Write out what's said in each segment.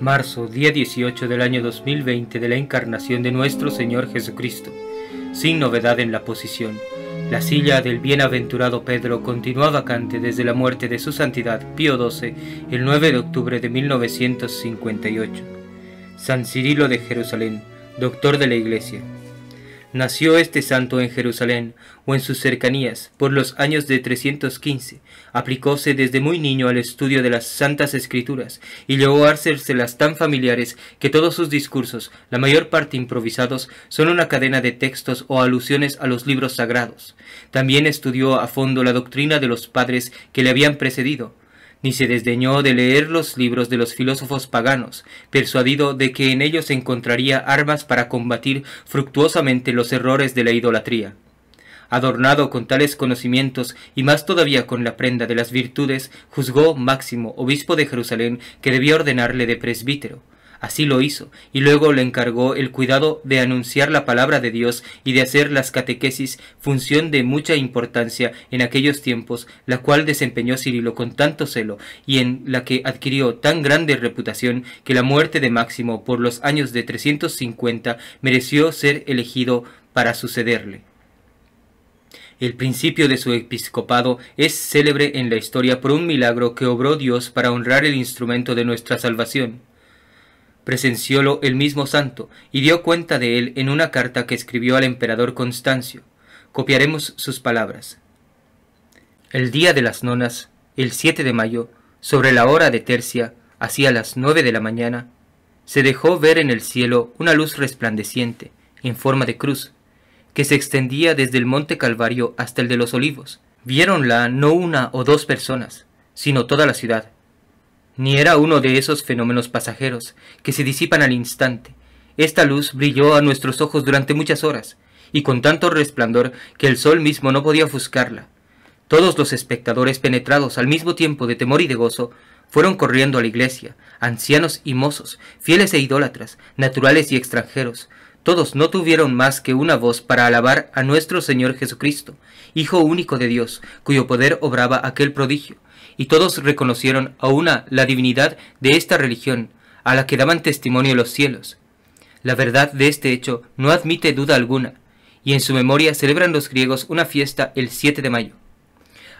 marzo, día 18 del año 2020 de la encarnación de nuestro Señor Jesucristo, sin novedad en la posición. La silla del bienaventurado Pedro continúa vacante desde la muerte de su santidad Pío XII el 9 de octubre de 1958. San Cirilo de Jerusalén, doctor de la Iglesia, Nació este santo en Jerusalén o en sus cercanías por los años de 315. Aplicóse desde muy niño al estudio de las Santas Escrituras y llegó a hacérselas tan familiares que todos sus discursos, la mayor parte improvisados, son una cadena de textos o alusiones a los libros sagrados. También estudió a fondo la doctrina de los padres que le habían precedido, ni se desdeñó de leer los libros de los filósofos paganos, persuadido de que en ellos encontraría armas para combatir fructuosamente los errores de la idolatría. Adornado con tales conocimientos y más todavía con la prenda de las virtudes, juzgó Máximo, obispo de Jerusalén, que debía ordenarle de presbítero, Así lo hizo, y luego le encargó el cuidado de anunciar la palabra de Dios y de hacer las catequesis, función de mucha importancia en aquellos tiempos, la cual desempeñó Cirilo con tanto celo y en la que adquirió tan grande reputación que la muerte de Máximo por los años de 350 mereció ser elegido para sucederle. El principio de su episcopado es célebre en la historia por un milagro que obró Dios para honrar el instrumento de nuestra salvación. Presenciólo el mismo santo y dio cuenta de él en una carta que escribió al emperador Constancio. Copiaremos sus palabras. El día de las nonas, el 7 de mayo, sobre la hora de tercia, hacia las nueve de la mañana, se dejó ver en el cielo una luz resplandeciente, en forma de cruz, que se extendía desde el monte Calvario hasta el de los olivos. Viéronla no una o dos personas, sino toda la ciudad, ni era uno de esos fenómenos pasajeros que se disipan al instante. Esta luz brilló a nuestros ojos durante muchas horas, y con tanto resplandor que el sol mismo no podía ofuscarla. Todos los espectadores, penetrados al mismo tiempo de temor y de gozo, fueron corriendo a la iglesia, ancianos y mozos, fieles e idólatras, naturales y extranjeros. Todos no tuvieron más que una voz para alabar a nuestro Señor Jesucristo, Hijo único de Dios, cuyo poder obraba aquel prodigio y todos reconocieron a una la divinidad de esta religión, a la que daban testimonio los cielos. La verdad de este hecho no admite duda alguna, y en su memoria celebran los griegos una fiesta el 7 de mayo.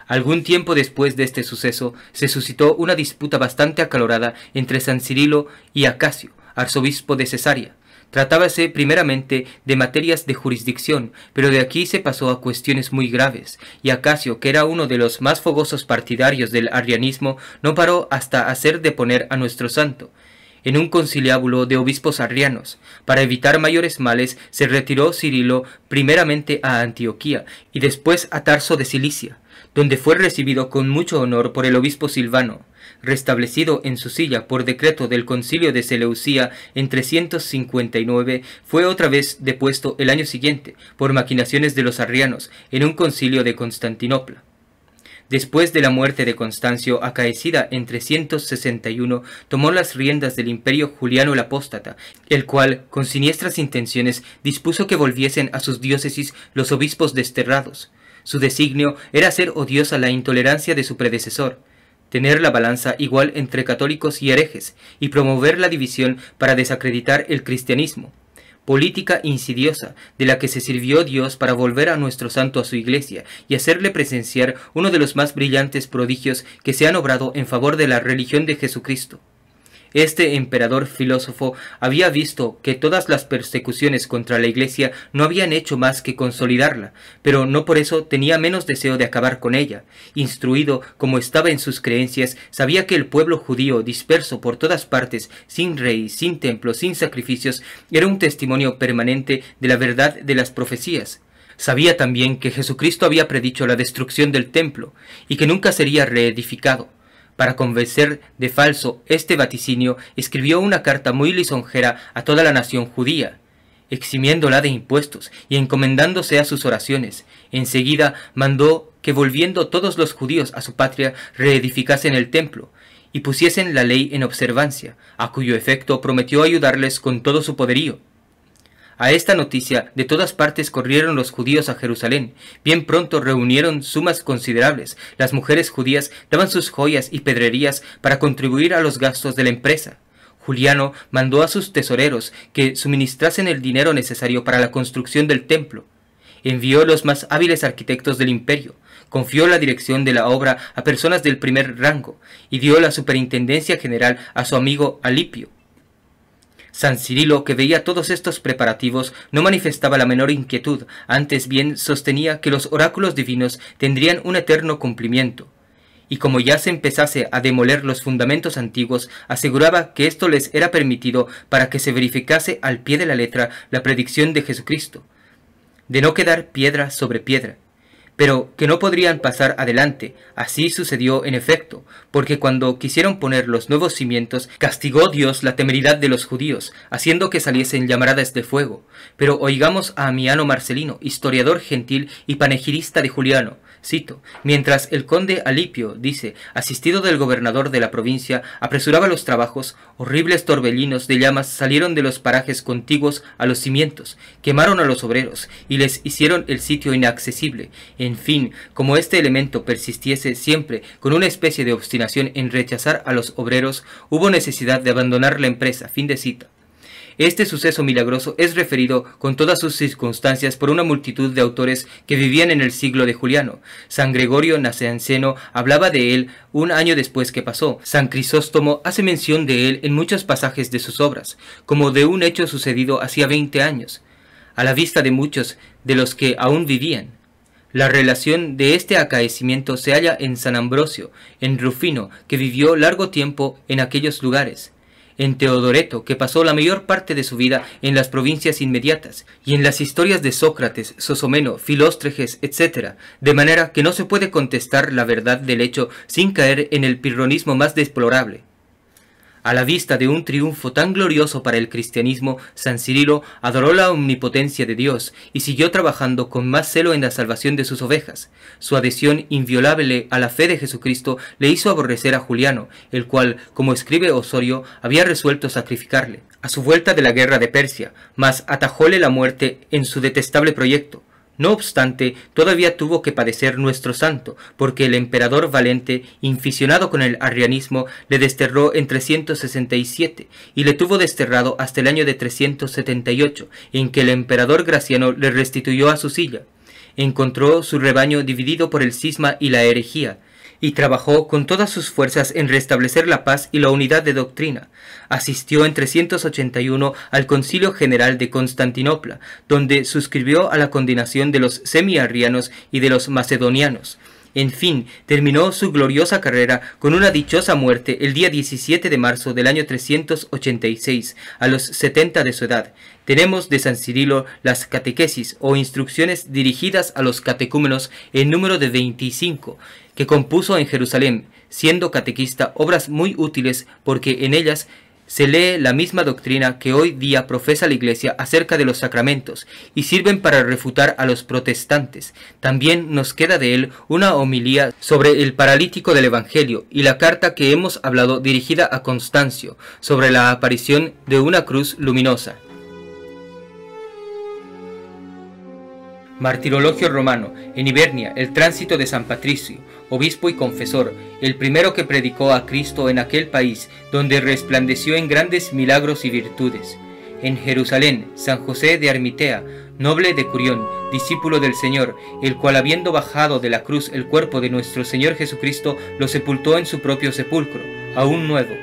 Algún tiempo después de este suceso se suscitó una disputa bastante acalorada entre San Cirilo y Acacio, arzobispo de Cesarea, Tratábase primeramente de materias de jurisdicción, pero de aquí se pasó a cuestiones muy graves, y Acacio, que era uno de los más fogosos partidarios del arrianismo, no paró hasta hacer deponer a nuestro santo. En un conciliábulo de obispos arrianos, para evitar mayores males, se retiró Cirilo primeramente a Antioquía y después a Tarso de Cilicia, donde fue recibido con mucho honor por el obispo Silvano, Restablecido en su silla por decreto del concilio de Seleucía en 359, fue otra vez depuesto el año siguiente por maquinaciones de los arrianos en un concilio de Constantinopla. Después de la muerte de Constancio, acaecida en 361, tomó las riendas del imperio Juliano el Apóstata, el cual, con siniestras intenciones, dispuso que volviesen a sus diócesis los obispos desterrados. Su designio era hacer odiosa la intolerancia de su predecesor, tener la balanza igual entre católicos y herejes y promover la división para desacreditar el cristianismo. Política insidiosa de la que se sirvió Dios para volver a nuestro santo a su iglesia y hacerle presenciar uno de los más brillantes prodigios que se han obrado en favor de la religión de Jesucristo. Este emperador filósofo había visto que todas las persecuciones contra la Iglesia no habían hecho más que consolidarla, pero no por eso tenía menos deseo de acabar con ella. Instruido como estaba en sus creencias, sabía que el pueblo judío disperso por todas partes, sin rey, sin templo, sin sacrificios, era un testimonio permanente de la verdad de las profecías. Sabía también que Jesucristo había predicho la destrucción del templo y que nunca sería reedificado. Para convencer de falso este vaticinio, escribió una carta muy lisonjera a toda la nación judía, eximiéndola de impuestos y encomendándose a sus oraciones. seguida mandó que volviendo todos los judíos a su patria reedificasen el templo y pusiesen la ley en observancia, a cuyo efecto prometió ayudarles con todo su poderío. A esta noticia de todas partes corrieron los judíos a Jerusalén. Bien pronto reunieron sumas considerables. Las mujeres judías daban sus joyas y pedrerías para contribuir a los gastos de la empresa. Juliano mandó a sus tesoreros que suministrasen el dinero necesario para la construcción del templo. Envió los más hábiles arquitectos del imperio, confió la dirección de la obra a personas del primer rango y dio la superintendencia general a su amigo Alipio. San Cirilo, que veía todos estos preparativos, no manifestaba la menor inquietud, antes bien sostenía que los oráculos divinos tendrían un eterno cumplimiento. Y como ya se empezase a demoler los fundamentos antiguos, aseguraba que esto les era permitido para que se verificase al pie de la letra la predicción de Jesucristo, de no quedar piedra sobre piedra pero que no podrían pasar adelante. Así sucedió en efecto, porque cuando quisieron poner los nuevos cimientos, castigó Dios la temeridad de los judíos, haciendo que saliesen llamaradas de fuego. Pero oigamos a Amiano Marcelino, historiador gentil y panegirista de Juliano, Cito, mientras el conde Alipio, dice, asistido del gobernador de la provincia, apresuraba los trabajos, horribles torbellinos de llamas salieron de los parajes contiguos a los cimientos, quemaron a los obreros y les hicieron el sitio inaccesible. En fin, como este elemento persistiese siempre con una especie de obstinación en rechazar a los obreros, hubo necesidad de abandonar la empresa. Fin de cita. Este suceso milagroso es referido con todas sus circunstancias por una multitud de autores que vivían en el siglo de Juliano. San Gregorio Naceanceno hablaba de él un año después que pasó. San Crisóstomo hace mención de él en muchos pasajes de sus obras, como de un hecho sucedido hacía veinte años, a la vista de muchos de los que aún vivían. La relación de este acaecimiento se halla en San Ambrosio, en Rufino, que vivió largo tiempo en aquellos lugares en Teodoreto, que pasó la mayor parte de su vida en las provincias inmediatas y en las historias de Sócrates, Sosomeno, Filóstreges, etc., de manera que no se puede contestar la verdad del hecho sin caer en el pirronismo más desplorable. A la vista de un triunfo tan glorioso para el cristianismo, San Cirilo adoró la omnipotencia de Dios y siguió trabajando con más celo en la salvación de sus ovejas. Su adhesión inviolable a la fe de Jesucristo le hizo aborrecer a Juliano, el cual, como escribe Osorio, había resuelto sacrificarle, a su vuelta de la guerra de Persia, mas atajóle la muerte en su detestable proyecto. No obstante, todavía tuvo que padecer nuestro santo, porque el emperador Valente, inficionado con el arrianismo, le desterró en 367 y le tuvo desterrado hasta el año de 378, en que el emperador Graciano le restituyó a su silla. Encontró su rebaño dividido por el cisma y la herejía, y trabajó con todas sus fuerzas en restablecer la paz y la unidad de doctrina. Asistió en 381 al Concilio General de Constantinopla, donde suscribió a la condenación de los semiarrianos y de los macedonianos, en fin, terminó su gloriosa carrera con una dichosa muerte el día 17 de marzo del año 386, a los 70 de su edad. Tenemos de San Cirilo las catequesis o instrucciones dirigidas a los catecúmenos en número de 25, que compuso en Jerusalén, siendo catequista obras muy útiles porque en ellas se lee la misma doctrina que hoy día profesa la Iglesia acerca de los sacramentos y sirven para refutar a los protestantes. También nos queda de él una homilía sobre el paralítico del Evangelio y la carta que hemos hablado dirigida a Constancio sobre la aparición de una cruz luminosa. Martirologio romano, en Hibernia, el tránsito de San Patricio, obispo y confesor, el primero que predicó a Cristo en aquel país, donde resplandeció en grandes milagros y virtudes. En Jerusalén, San José de Armitea, noble de Curión, discípulo del Señor, el cual habiendo bajado de la cruz el cuerpo de nuestro Señor Jesucristo, lo sepultó en su propio sepulcro, aún nuevo,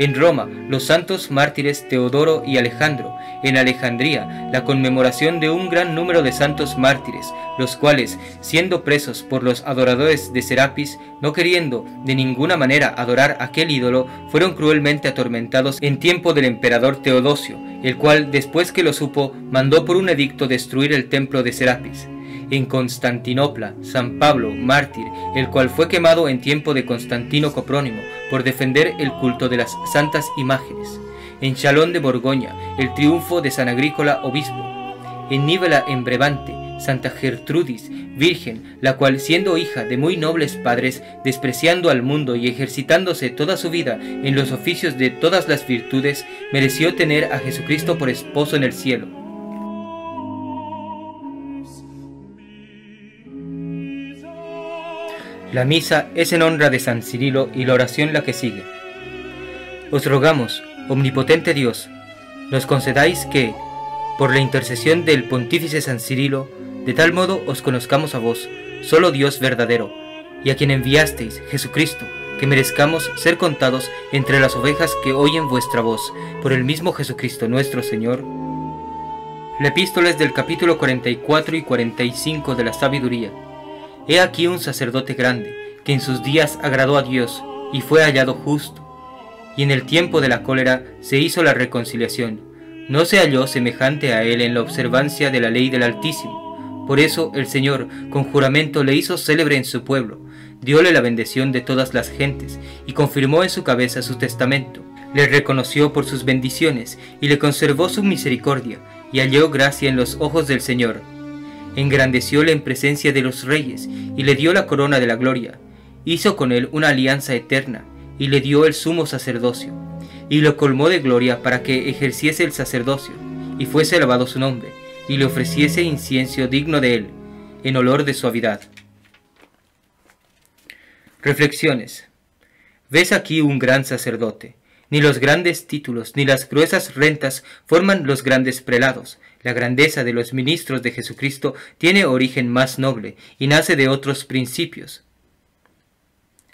en Roma, los santos mártires Teodoro y Alejandro. En Alejandría, la conmemoración de un gran número de santos mártires, los cuales, siendo presos por los adoradores de Serapis, no queriendo de ninguna manera adorar aquel ídolo, fueron cruelmente atormentados en tiempo del emperador Teodosio, el cual, después que lo supo, mandó por un edicto destruir el templo de Serapis en Constantinopla, San Pablo, mártir, el cual fue quemado en tiempo de Constantino Coprónimo por defender el culto de las santas imágenes. En Chalón de Borgoña, el triunfo de San Agrícola, obispo. En Níbala, en Brevante, Santa Gertrudis, virgen, la cual siendo hija de muy nobles padres, despreciando al mundo y ejercitándose toda su vida en los oficios de todas las virtudes, mereció tener a Jesucristo por esposo en el cielo. La misa es en honra de San Cirilo y la oración la que sigue. Os rogamos, omnipotente Dios, nos concedáis que, por la intercesión del pontífice San Cirilo, de tal modo os conozcamos a vos, solo Dios verdadero, y a quien enviasteis, Jesucristo, que merezcamos ser contados entre las ovejas que oyen vuestra voz, por el mismo Jesucristo nuestro Señor. La epístola es del capítulo 44 y 45 de la Sabiduría. He aquí un sacerdote grande, que en sus días agradó a Dios y fue hallado justo. Y en el tiempo de la cólera se hizo la reconciliación. No se halló semejante a él en la observancia de la ley del Altísimo. Por eso el Señor, con juramento, le hizo célebre en su pueblo, diole la bendición de todas las gentes, y confirmó en su cabeza su testamento. Le reconoció por sus bendiciones, y le conservó su misericordia, y halló gracia en los ojos del Señor engrandecióle en presencia de los reyes y le dio la corona de la gloria. Hizo con él una alianza eterna y le dio el sumo sacerdocio, y lo colmó de gloria para que ejerciese el sacerdocio, y fuese alabado su nombre, y le ofreciese incienso digno de él, en olor de suavidad. Reflexiones. Ves aquí un gran sacerdote, ni los grandes títulos, ni las gruesas rentas forman los grandes prelados. La grandeza de los ministros de Jesucristo tiene origen más noble y nace de otros principios.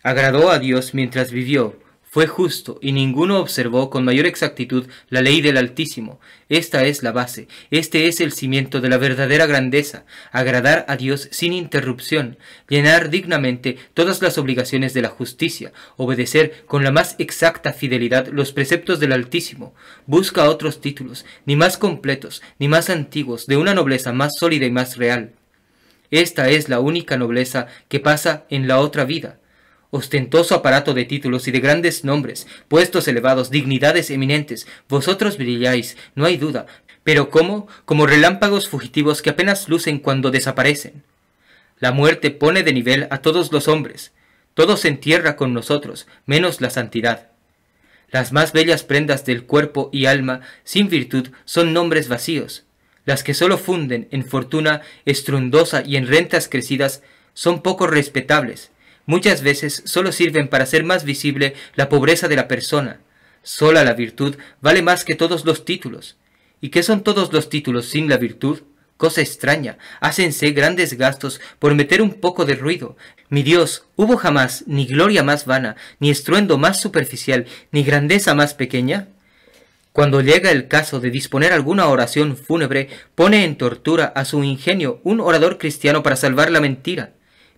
Agradó a Dios mientras vivió, fue justo, y ninguno observó con mayor exactitud la ley del Altísimo. Esta es la base, este es el cimiento de la verdadera grandeza, agradar a Dios sin interrupción, llenar dignamente todas las obligaciones de la justicia, obedecer con la más exacta fidelidad los preceptos del Altísimo. Busca otros títulos, ni más completos, ni más antiguos, de una nobleza más sólida y más real. Esta es la única nobleza que pasa en la otra vida ostentoso aparato de títulos y de grandes nombres, puestos elevados, dignidades eminentes, vosotros brilláis, no hay duda, pero ¿cómo? Como relámpagos fugitivos que apenas lucen cuando desaparecen. La muerte pone de nivel a todos los hombres, Todos se entierra con nosotros, menos la santidad. Las más bellas prendas del cuerpo y alma, sin virtud, son nombres vacíos. Las que sólo funden en fortuna estruendosa y en rentas crecidas, son poco respetables, muchas veces solo sirven para hacer más visible la pobreza de la persona. Sola la virtud vale más que todos los títulos. ¿Y qué son todos los títulos sin la virtud? Cosa extraña, hácense grandes gastos por meter un poco de ruido. Mi Dios, ¿hubo jamás ni gloria más vana, ni estruendo más superficial, ni grandeza más pequeña? Cuando llega el caso de disponer alguna oración fúnebre, pone en tortura a su ingenio un orador cristiano para salvar la mentira.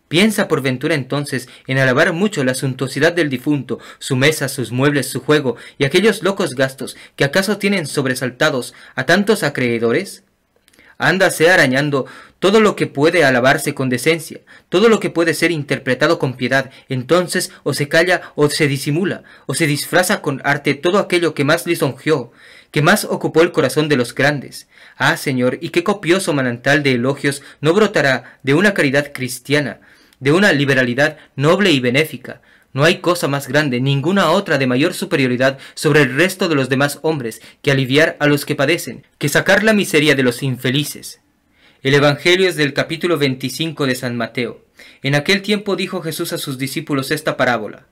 ¿Piensa por ventura entonces en alabar mucho la suntuosidad del difunto, su mesa, sus muebles, su juego y aquellos locos gastos que acaso tienen sobresaltados a tantos acreedores? Ándase arañando todo lo que puede alabarse con decencia, todo lo que puede ser interpretado con piedad, entonces o se calla o se disimula, o se disfraza con arte todo aquello que más lisonjeó, que más ocupó el corazón de los grandes. Ah, Señor, y qué copioso manantal de elogios no brotará de una caridad cristiana, de una liberalidad noble y benéfica. No hay cosa más grande, ninguna otra de mayor superioridad sobre el resto de los demás hombres, que aliviar a los que padecen, que sacar la miseria de los infelices. El Evangelio es del capítulo 25 de San Mateo. En aquel tiempo dijo Jesús a sus discípulos esta parábola.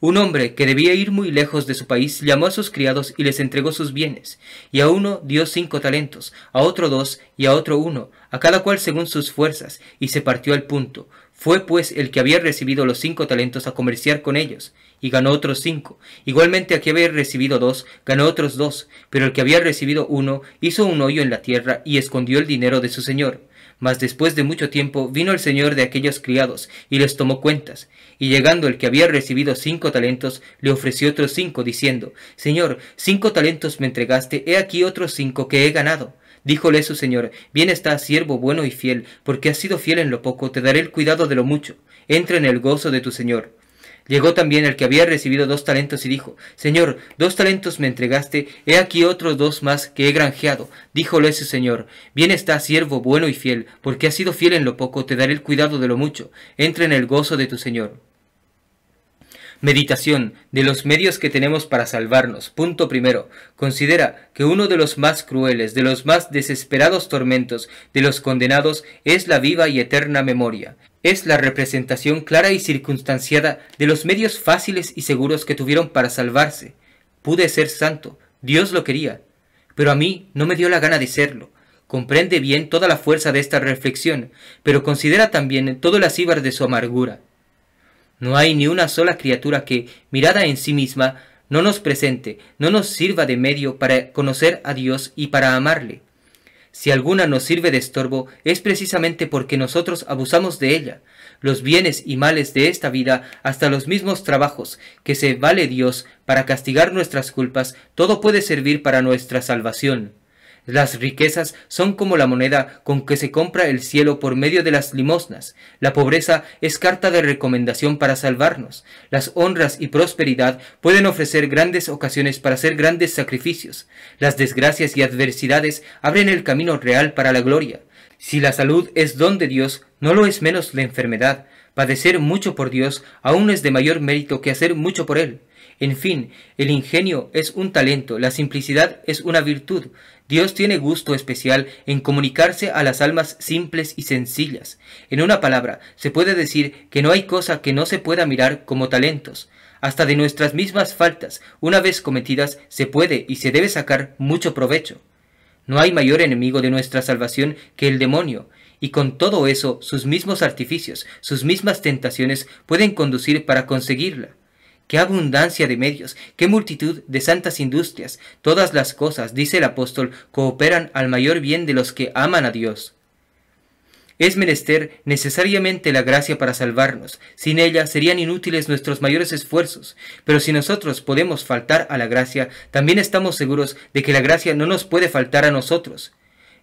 Un hombre que debía ir muy lejos de su país llamó a sus criados y les entregó sus bienes, y a uno dio cinco talentos, a otro dos y a otro uno, a cada cual según sus fuerzas, y se partió al punto. Fue pues el que había recibido los cinco talentos a comerciar con ellos, y ganó otros cinco. Igualmente el que había recibido dos, ganó otros dos, pero el que había recibido uno hizo un hoyo en la tierra y escondió el dinero de su señor. Mas después de mucho tiempo vino el señor de aquellos criados y les tomó cuentas. Y llegando el que había recibido cinco talentos, le ofreció otros cinco, diciendo, Señor, cinco talentos me entregaste, he aquí otros cinco que he ganado Díjole su señor, bien está, siervo bueno y fiel, porque has sido fiel en lo poco, te daré el cuidado de lo mucho. Entra en el gozo de tu señor. Llegó también el que había recibido dos talentos y dijo, Señor, dos talentos me entregaste, he aquí otros dos más que he granjeado. Díjole su señor, bien está, siervo bueno y fiel, porque has sido fiel en lo poco, te daré el cuidado de lo mucho. Entra en el gozo de tu señor. Meditación de los medios que tenemos para salvarnos. Punto primero. Considera que uno de los más crueles, de los más desesperados tormentos de los condenados es la viva y eterna memoria. Es la representación clara y circunstanciada de los medios fáciles y seguros que tuvieron para salvarse. Pude ser santo, Dios lo quería, pero a mí no me dio la gana de serlo. Comprende bien toda la fuerza de esta reflexión, pero considera también todo el acíbar de su amargura. No hay ni una sola criatura que, mirada en sí misma, no nos presente, no nos sirva de medio para conocer a Dios y para amarle. Si alguna nos sirve de estorbo, es precisamente porque nosotros abusamos de ella. Los bienes y males de esta vida, hasta los mismos trabajos, que se vale Dios para castigar nuestras culpas, todo puede servir para nuestra salvación. Las riquezas son como la moneda con que se compra el cielo por medio de las limosnas. La pobreza es carta de recomendación para salvarnos. Las honras y prosperidad pueden ofrecer grandes ocasiones para hacer grandes sacrificios. Las desgracias y adversidades abren el camino real para la gloria. Si la salud es don de Dios, no lo es menos la enfermedad. Padecer mucho por Dios aún es de mayor mérito que hacer mucho por Él. En fin, el ingenio es un talento, la simplicidad es una virtud. Dios tiene gusto especial en comunicarse a las almas simples y sencillas. En una palabra, se puede decir que no hay cosa que no se pueda mirar como talentos. Hasta de nuestras mismas faltas, una vez cometidas, se puede y se debe sacar mucho provecho. No hay mayor enemigo de nuestra salvación que el demonio, y con todo eso sus mismos artificios, sus mismas tentaciones pueden conducir para conseguirla. Qué abundancia de medios, qué multitud de santas industrias. Todas las cosas, dice el apóstol, cooperan al mayor bien de los que aman a Dios. Es menester necesariamente la gracia para salvarnos. Sin ella serían inútiles nuestros mayores esfuerzos. Pero si nosotros podemos faltar a la gracia, también estamos seguros de que la gracia no nos puede faltar a nosotros.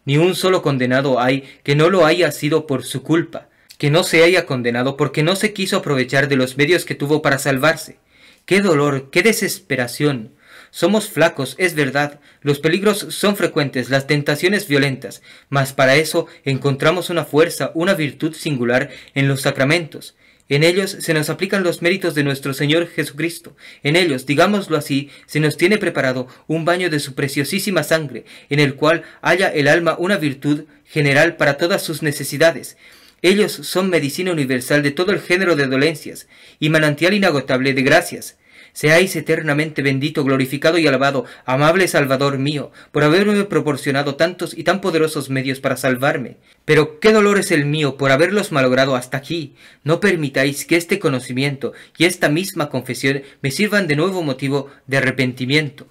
Ni un solo condenado hay que no lo haya sido por su culpa, que no se haya condenado porque no se quiso aprovechar de los medios que tuvo para salvarse. Qué dolor, qué desesperación. Somos flacos, es verdad, los peligros son frecuentes, las tentaciones violentas, mas para eso encontramos una fuerza, una virtud singular en los sacramentos. En ellos se nos aplican los méritos de nuestro Señor Jesucristo. En ellos, digámoslo así, se nos tiene preparado un baño de su preciosísima sangre, en el cual halla el alma una virtud general para todas sus necesidades. Ellos son medicina universal de todo el género de dolencias y manantial inagotable de gracias. Seáis eternamente bendito, glorificado y alabado, amable Salvador mío, por haberme proporcionado tantos y tan poderosos medios para salvarme. Pero qué dolor es el mío por haberlos malogrado hasta aquí. No permitáis que este conocimiento y esta misma confesión me sirvan de nuevo motivo de arrepentimiento.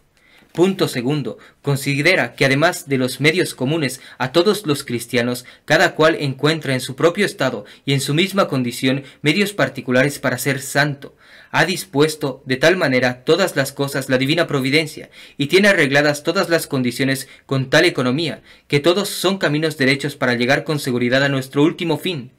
Punto segundo, considera que además de los medios comunes a todos los cristianos, cada cual encuentra en su propio estado y en su misma condición medios particulares para ser santo. Ha dispuesto de tal manera todas las cosas la divina providencia, y tiene arregladas todas las condiciones con tal economía, que todos son caminos derechos para llegar con seguridad a nuestro último fin.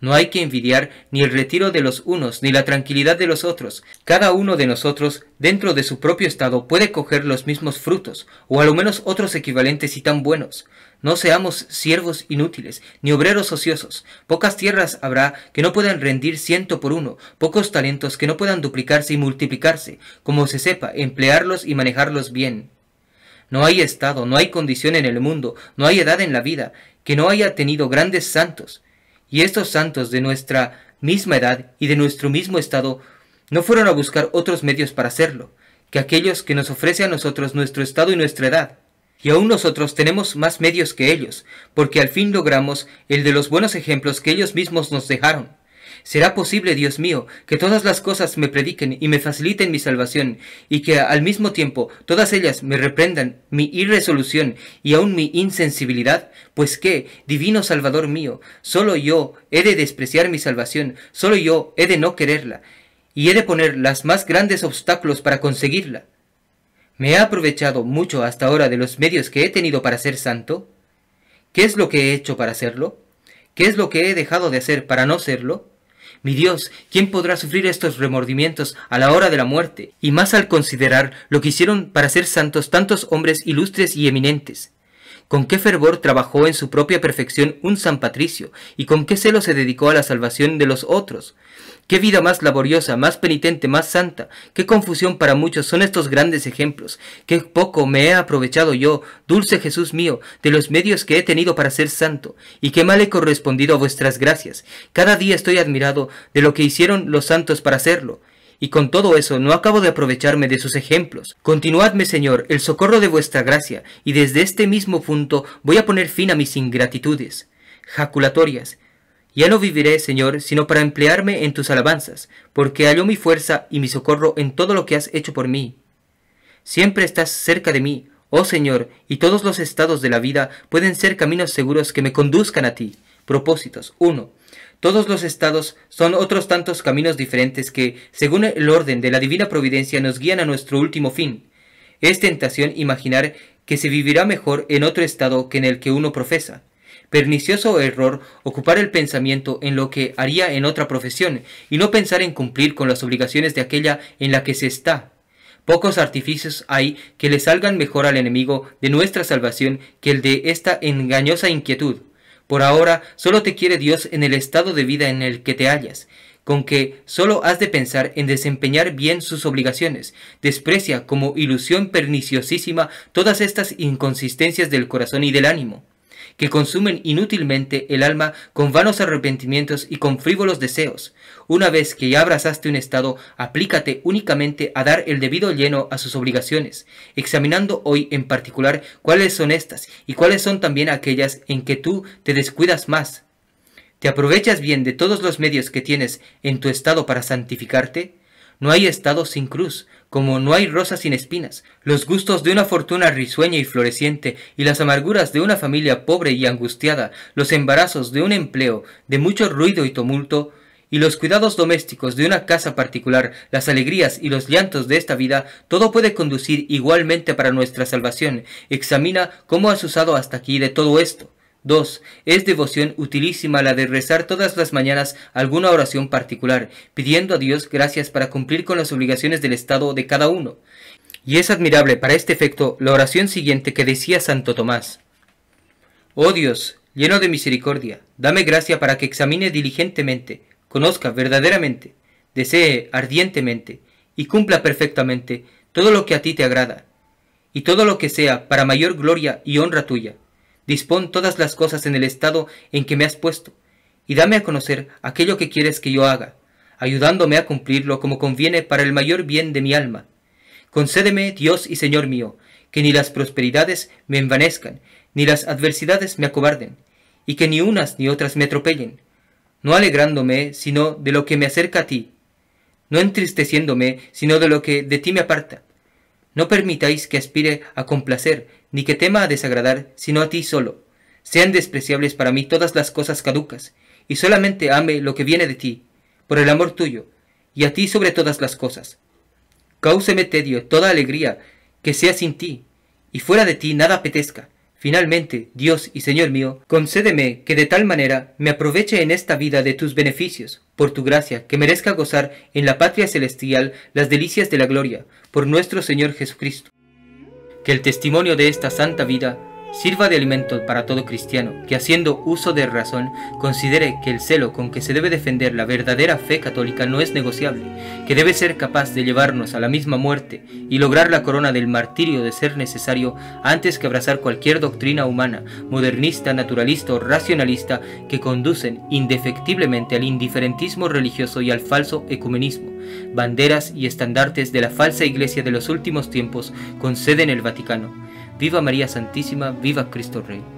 No hay que envidiar ni el retiro de los unos ni la tranquilidad de los otros. Cada uno de nosotros, dentro de su propio estado, puede coger los mismos frutos, o a lo menos otros equivalentes y tan buenos. No seamos siervos inútiles, ni obreros ociosos. Pocas tierras habrá que no puedan rendir ciento por uno, pocos talentos que no puedan duplicarse y multiplicarse, como se sepa, emplearlos y manejarlos bien. No hay estado, no hay condición en el mundo, no hay edad en la vida, que no haya tenido grandes santos, y estos santos de nuestra misma edad y de nuestro mismo estado no fueron a buscar otros medios para hacerlo que aquellos que nos ofrece a nosotros nuestro estado y nuestra edad. Y aún nosotros tenemos más medios que ellos, porque al fin logramos el de los buenos ejemplos que ellos mismos nos dejaron. ¿Será posible, Dios mío, que todas las cosas me prediquen y me faciliten mi salvación, y que al mismo tiempo todas ellas me reprendan mi irresolución y aun mi insensibilidad? Pues qué, divino Salvador mío, solo yo he de despreciar mi salvación, solo yo he de no quererla, y he de poner las más grandes obstáculos para conseguirla. ¿Me he aprovechado mucho hasta ahora de los medios que he tenido para ser santo? ¿Qué es lo que he hecho para serlo? ¿Qué es lo que he dejado de hacer para no serlo? Mi Dios, ¿quién podrá sufrir estos remordimientos a la hora de la muerte? Y más al considerar lo que hicieron para ser santos tantos hombres ilustres y eminentes. Con qué fervor trabajó en su propia perfección un San Patricio, y con qué celo se dedicó a la salvación de los otros. Qué vida más laboriosa, más penitente, más santa. Qué confusión para muchos son estos grandes ejemplos. Qué poco me he aprovechado yo, dulce Jesús mío, de los medios que he tenido para ser santo, y qué mal he correspondido a vuestras gracias. Cada día estoy admirado de lo que hicieron los santos para hacerlo. Y con todo eso no acabo de aprovecharme de sus ejemplos. Continuadme, Señor, el socorro de vuestra gracia, y desde este mismo punto voy a poner fin a mis ingratitudes. Jaculatorias, ya no viviré, Señor, sino para emplearme en tus alabanzas, porque halló mi fuerza y mi socorro en todo lo que has hecho por mí. Siempre estás cerca de mí, oh Señor, y todos los estados de la vida pueden ser caminos seguros que me conduzcan a ti. Propósitos uno: Todos los estados son otros tantos caminos diferentes que, según el orden de la divina providencia, nos guían a nuestro último fin. Es tentación imaginar que se vivirá mejor en otro estado que en el que uno profesa. Pernicioso error ocupar el pensamiento en lo que haría en otra profesión y no pensar en cumplir con las obligaciones de aquella en la que se está. Pocos artificios hay que le salgan mejor al enemigo de nuestra salvación que el de esta engañosa inquietud. Por ahora solo te quiere Dios en el estado de vida en el que te hallas, con que solo has de pensar en desempeñar bien sus obligaciones. Desprecia como ilusión perniciosísima todas estas inconsistencias del corazón y del ánimo que consumen inútilmente el alma con vanos arrepentimientos y con frívolos deseos. Una vez que ya abrazaste un estado, aplícate únicamente a dar el debido lleno a sus obligaciones, examinando hoy en particular cuáles son estas y cuáles son también aquellas en que tú te descuidas más. ¿Te aprovechas bien de todos los medios que tienes en tu estado para santificarte? No hay estado sin cruz, como no hay rosas sin espinas. Los gustos de una fortuna risueña y floreciente, y las amarguras de una familia pobre y angustiada, los embarazos de un empleo, de mucho ruido y tumulto, y los cuidados domésticos de una casa particular, las alegrías y los llantos de esta vida, todo puede conducir igualmente para nuestra salvación. Examina cómo has usado hasta aquí de todo esto. 2. Es devoción utilísima la de rezar todas las mañanas alguna oración particular, pidiendo a Dios gracias para cumplir con las obligaciones del Estado de cada uno. Y es admirable para este efecto la oración siguiente que decía Santo Tomás. Oh Dios, lleno de misericordia, dame gracia para que examine diligentemente, conozca verdaderamente, desee ardientemente y cumpla perfectamente todo lo que a ti te agrada, y todo lo que sea para mayor gloria y honra tuya Dispón todas las cosas en el estado en que me has puesto, y dame a conocer aquello que quieres que yo haga, ayudándome a cumplirlo como conviene para el mayor bien de mi alma. Concédeme, Dios y Señor mío, que ni las prosperidades me envanezcan, ni las adversidades me acobarden, y que ni unas ni otras me atropellen, no alegrándome sino de lo que me acerca a ti, no entristeciéndome sino de lo que de ti me aparta, no permitáis que aspire a complacer, ni que tema a desagradar, sino a ti solo. Sean despreciables para mí todas las cosas caducas, y solamente ame lo que viene de ti, por el amor tuyo, y a ti sobre todas las cosas. Cáuseme tedio, toda alegría, que sea sin ti, y fuera de ti nada apetezca. Finalmente, Dios y Señor mío, concédeme que de tal manera me aproveche en esta vida de tus beneficios, por tu gracia, que merezca gozar en la patria celestial las delicias de la gloria, por nuestro Señor Jesucristo. Que el testimonio de esta santa vida sirva de alimento para todo cristiano que haciendo uso de razón considere que el celo con que se debe defender la verdadera fe católica no es negociable, que debe ser capaz de llevarnos a la misma muerte y lograr la corona del martirio de ser necesario antes que abrazar cualquier doctrina humana, modernista, naturalista o racionalista que conducen indefectiblemente al indiferentismo religioso y al falso ecumenismo. Banderas y estandartes de la falsa iglesia de los últimos tiempos en el Vaticano. Viva María Santísima, viva Cristo Rey.